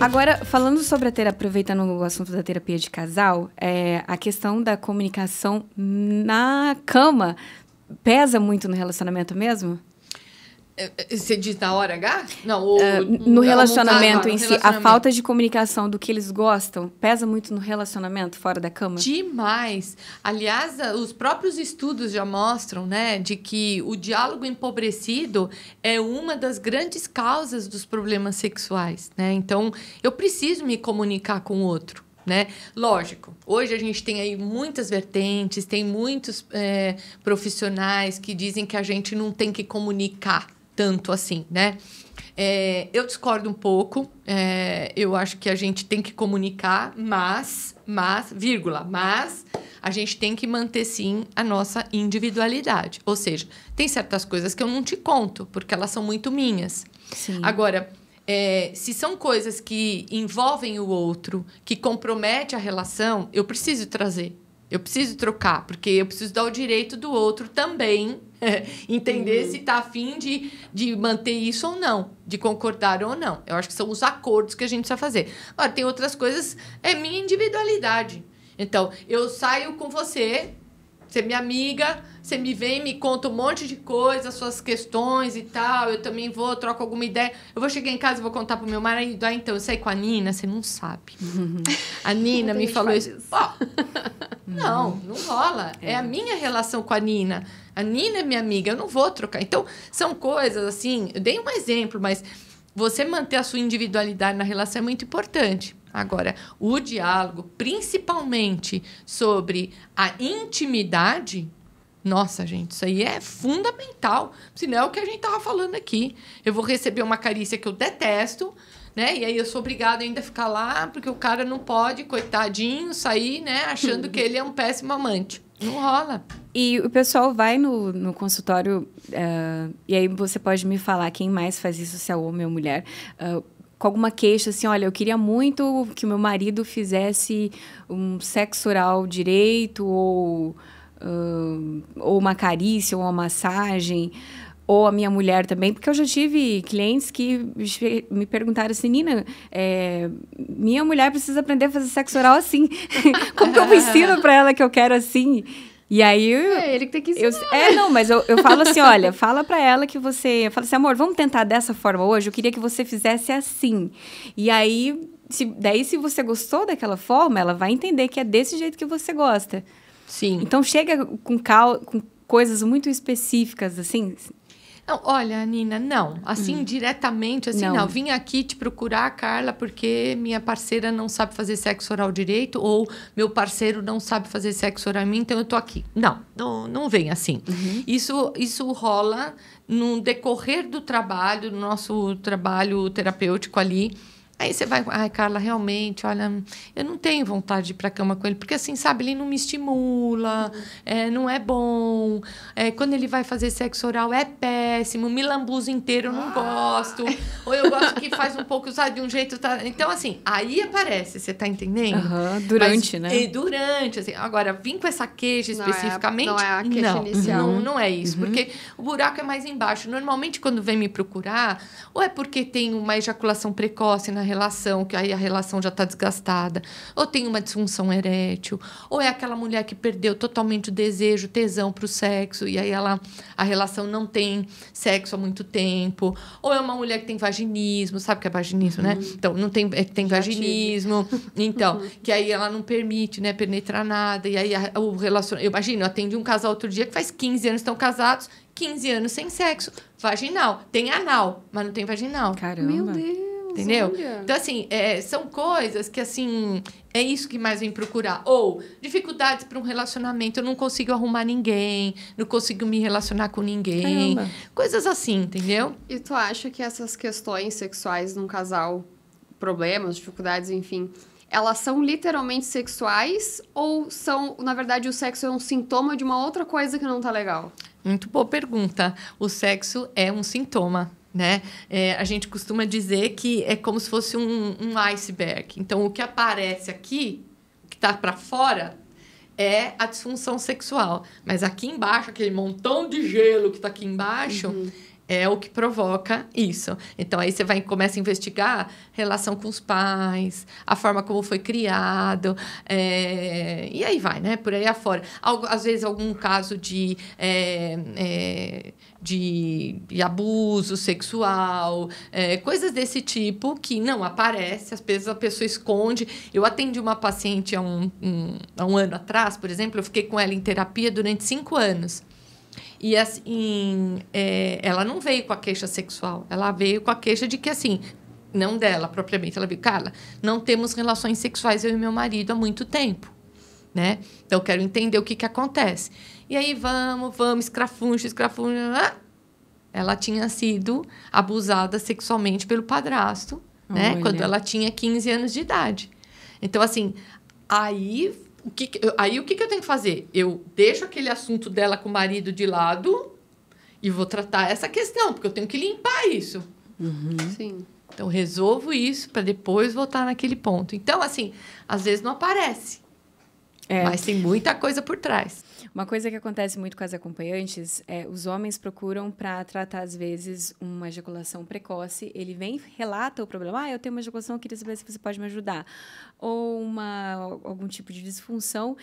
Agora, falando sobre a terapia, aproveitando o assunto da terapia de casal, é, a questão da comunicação na cama pesa muito no relacionamento mesmo? É, é, você diz na hora H? Não, ou, uh, no relacionamento em si, a falta de comunicação do que eles gostam pesa muito no relacionamento fora da cama? Demais. Aliás, os próprios estudos já mostram, né, de que o diálogo empobrecido é uma das grandes causas dos problemas sexuais, né? Então, eu preciso me comunicar com o outro. Né? Lógico, hoje a gente tem aí muitas vertentes, tem muitos é, profissionais que dizem que a gente não tem que comunicar, tanto assim, né? É, eu discordo um pouco. É, eu acho que a gente tem que comunicar, mas, mas, vírgula, mas a gente tem que manter sim a nossa individualidade. Ou seja, tem certas coisas que eu não te conto, porque elas são muito minhas. Sim. Agora, é, se são coisas que envolvem o outro, que compromete a relação, eu preciso trazer. Eu preciso trocar, porque eu preciso dar o direito do outro também entender uhum. se está afim de, de manter isso ou não, de concordar ou não. Eu acho que são os acordos que a gente precisa fazer. Agora, tem outras coisas, é minha individualidade. Então, eu saio com você você é minha amiga, você me vem, me conta um monte de coisas, suas questões e tal. Eu também vou, troco alguma ideia. Eu vou chegar em casa e vou contar pro meu marido. Ah, então, eu saí é com a Nina, você não sabe. a Nina então me falou isso. isso. Oh, não, uhum. não rola. É. é. a minha relação com a Nina. A Nina é minha amiga, eu não vou trocar. Então, são coisas assim. Eu dei um exemplo, mas você manter a sua individualidade na relação é muito importante. Agora, o diálogo, principalmente sobre a intimidade, nossa, gente, isso aí é fundamental. Senão é o que a gente estava falando aqui. Eu vou receber uma carícia que eu detesto, né? E aí eu sou obrigada ainda a ficar lá, porque o cara não pode, coitadinho, sair, né? Achando que ele é um péssimo amante. Não rola. E o pessoal vai no, no consultório, uh, e aí você pode me falar quem mais faz isso, se é homem ou mulher. Uh, com alguma queixa assim, olha, eu queria muito que o meu marido fizesse um sexo oral direito ou uh, ou uma carícia ou uma massagem ou a minha mulher também, porque eu já tive clientes que me perguntaram assim, Nina, é, minha mulher precisa aprender a fazer sexo oral assim. Como que eu ensino para ela que eu quero assim? E aí. É, ele que tem que Eu, é, né? não, mas eu, eu falo assim: olha, fala para ela que você. eu falo assim, amor, vamos tentar dessa forma hoje? Eu queria que você fizesse assim. E aí, se, daí, se você gostou daquela forma, ela vai entender que é desse jeito que você gosta. Sim. Então, chega com, cal, com coisas muito específicas, assim, não, olha, Nina, não. Assim, hum. diretamente, assim, não. não. Vim aqui te procurar, Carla, porque minha parceira não sabe fazer sexo oral direito ou meu parceiro não sabe fazer sexo oral em mim, então eu tô aqui. Não, não, não vem assim. Uhum. Isso, isso rola no decorrer do trabalho, no nosso trabalho terapêutico ali Aí você vai, ai, Carla, realmente, olha, eu não tenho vontade de ir para cama com ele, porque assim, sabe, ele não me estimula, é, não é bom. É, quando ele vai fazer sexo oral, é péssimo, me lambuza inteiro, eu não ah. gosto. Ou eu gosto que faz um pouco, sabe, de um jeito. Tá... Então, assim, aí aparece, você tá entendendo? Uhum, durante, Mas, né? E durante, assim. Agora, vim com essa queixa não especificamente. É a, não é a queixa não, inicial. Não, não é isso, uhum. porque o buraco é mais embaixo. Normalmente, quando vem me procurar, ou é porque tem uma ejaculação precoce na relação, que aí a relação já está desgastada, ou tem uma disfunção erétil, ou é aquela mulher que perdeu totalmente o desejo, tesão para o sexo, e aí ela, a relação não tem sexo há muito tempo, ou é uma mulher que tem vaginismo, sabe o que é vaginismo, né? uhum. né? Então, não tem, é, tem já vaginismo, tive. então, uhum. que aí ela não permite, né, penetrar nada, e aí a, o relacionamento. Eu imagino, eu atendi um casal outro dia que faz 15 anos estão casados, 15 anos sem sexo, vaginal. Tem anal, mas não tem vaginal. Caramba. Meu Deus. Entendeu? Olha. Então, assim, é, são coisas que, assim, é isso que mais vem procurar. Ou dificuldades para um relacionamento, eu não consigo arrumar ninguém, não consigo me relacionar com ninguém. Caramba. Coisas assim, entendeu? E tu acha que essas questões sexuais num casal, problemas, dificuldades, enfim, elas são literalmente sexuais ou são, na verdade, o sexo é um sintoma de uma outra coisa que não tá legal? Muito boa pergunta. O sexo é um sintoma. Né? É, a gente costuma dizer que é como se fosse um, um iceberg. Então, o que aparece aqui, o que está para fora, é a disfunção sexual. Mas aqui embaixo, aquele montão de gelo que está aqui embaixo, uhum é o que provoca isso. Então aí você vai começa a investigar relação com os pais, a forma como foi criado, é, e aí vai, né? Por aí afora. Algo, às vezes algum caso de, é, é, de, de, abuso sexual, é, coisas desse tipo que não aparece, às vezes a pessoa esconde. Eu atendi uma paciente há um, um, há um ano atrás, por exemplo, eu fiquei com ela em terapia durante cinco anos. E assim, é, ela não veio com a queixa sexual, ela veio com a queixa de que assim, não dela propriamente, ela veio, Carla, não temos relações sexuais eu e meu marido há muito tempo, né? Então eu quero entender o que que acontece. E aí vamos, vamos, escrafuncho, escrafuncho. Ah! Ela tinha sido abusada sexualmente pelo padrasto, né? Olha. né? Quando ela tinha 15 anos de idade. Então assim, aí o que, aí o que, que eu tenho que fazer? Eu deixo aquele assunto dela com o marido de lado e vou tratar essa questão, porque eu tenho que limpar isso. Uhum. Sim. Então, resolvo isso para depois voltar naquele ponto. Então, assim, às vezes não aparece. É. Mas tem muita coisa por trás. Uma coisa que acontece muito com as acompanhantes é os homens procuram para tratar, às vezes, uma ejaculação precoce. Ele vem, relata o problema. Ah, eu tenho uma ejaculação, eu queria saber se você pode me ajudar. Ou uma, algum tipo de disfunção.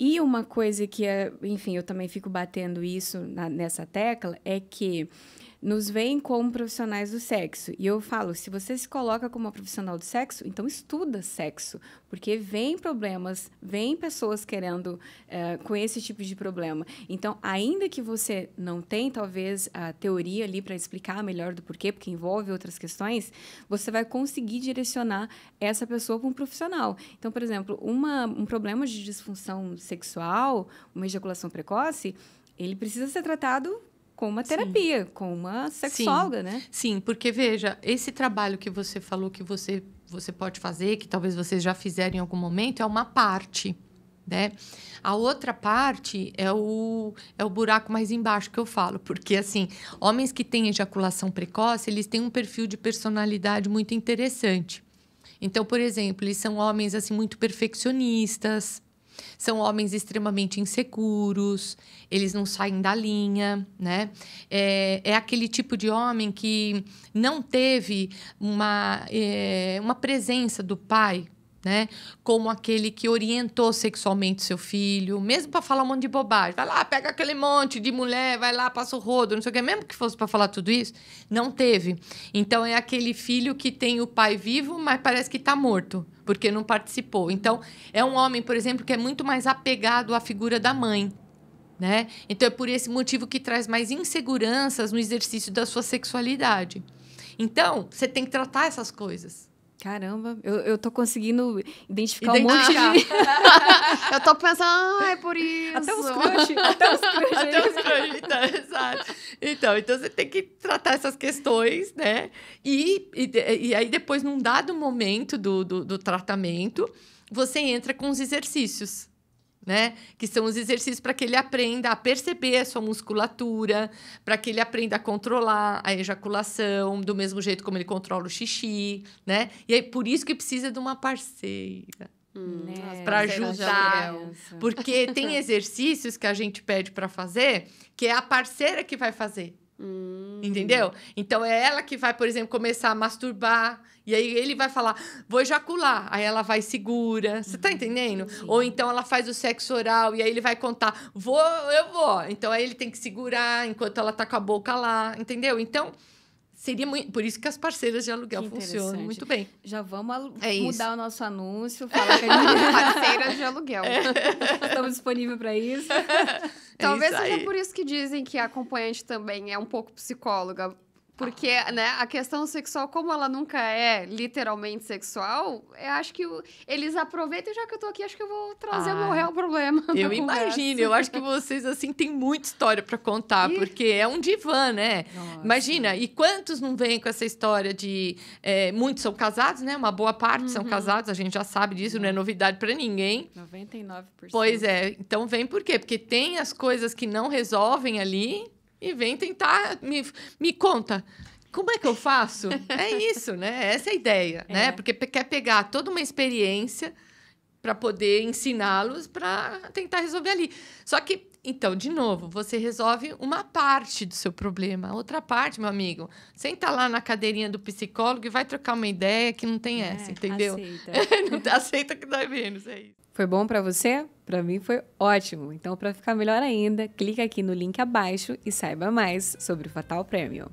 E uma coisa que, é, enfim, eu também fico batendo isso na, nessa tecla é que nos veem como profissionais do sexo. E eu falo, se você se coloca como uma profissional do sexo, então estuda sexo, porque vem problemas, vem pessoas querendo eh, com esse tipo de problema. Então, ainda que você não tenha talvez a teoria ali para explicar melhor do porquê, porque envolve outras questões, você vai conseguir direcionar essa pessoa para um profissional. Então, por exemplo, uma, um problema de disfunção sexual, uma ejaculação precoce, ele precisa ser tratado com uma terapia, Sim. com uma sexóloga, Sim. né? Sim, porque veja, esse trabalho que você falou que você, você pode fazer, que talvez vocês já fizeram em algum momento, é uma parte. Né? A outra parte é o, é o buraco mais embaixo que eu falo, porque assim, homens que têm ejaculação precoce, eles têm um perfil de personalidade muito interessante. Então, por exemplo, eles são homens assim muito perfeccionistas, são homens extremamente inseguros, eles não saem da linha, né? É, é aquele tipo de homem que não teve uma, é, uma presença do pai né? Como aquele que orientou sexualmente seu filho, mesmo para falar um monte de bobagem. Vai lá, pega aquele monte de mulher, vai lá, passa o rodo, não sei o quê. Mesmo que fosse para falar tudo isso, não teve. Então é aquele filho que tem o pai vivo, mas parece que está morto, porque não participou. Então é um homem, por exemplo, que é muito mais apegado à figura da mãe. Né? Então é por esse motivo que traz mais inseguranças no exercício da sua sexualidade. Então, você tem que tratar essas coisas. Caramba, eu, eu tô conseguindo identificar, um monte de... eu tô pensando, ah, é por isso. Até os crush, até os crush. até os crush, então, exato. Então, então, você tem que tratar essas questões, né? E, e, e aí, depois, num dado momento do, do, do tratamento, você entra com os exercícios né? Que são os exercícios para que ele aprenda a perceber a sua musculatura, para que ele aprenda a controlar a ejaculação, do mesmo jeito como ele controla o xixi, né? E é por isso que precisa de uma parceira. Hum, né? para é ajudar, porque tem exercícios que a gente pede para fazer que é a parceira que vai fazer, hum. entendeu? Então é ela que vai, por exemplo, começar a masturbar, e aí ele vai falar, vou ejacular. Aí ela vai segura. Você tá uhum. entendendo? Sim. Ou então ela faz o sexo oral e aí ele vai contar, vou, eu vou. Então aí ele tem que segurar enquanto ela tá com a boca lá, entendeu? Então. Seria muito, por isso que as parceiras de aluguel funcionam muito bem. Já vamos é mudar o nosso anúncio, falar que a gente é parceiras de aluguel. Estamos disponíveis para isso. É Talvez seja por isso que dizem que a acompanhante também é um pouco psicóloga, porque, né, a questão sexual, como ela nunca é literalmente sexual, eu acho que eles aproveitam, já que eu tô aqui, acho que eu vou trazer ah, o meu ah, real problema. Eu imagino, eu acho que vocês, assim, têm muita história para contar, e... porque é um divã, né? Nossa. Imagina, e quantos não vêm com essa história de... É, muitos são casados, né? Uma boa parte uhum. são casados, a gente já sabe disso, não, não é uhum. novidade para ninguém. 99%. Pois é, então vem por quê? Porque tem as coisas que não resolvem ali e vem tentar me, me conta. Como é que eu faço? é isso, né? Essa é a ideia, né? é. né? Porque quer pegar toda uma experiência para poder ensiná-los para tentar resolver ali. Só que, então, de novo, você resolve uma parte do seu problema. Outra parte, meu amigo, senta lá na cadeirinha do psicólogo e vai trocar uma ideia que não tem é, essa, entendeu? Aceita. não, tá, aceita que dói menos, é isso. Foi bom para você? Para mim foi ótimo. Então, para ficar melhor ainda, clica aqui no link abaixo e saiba mais sobre o Fatal Premium.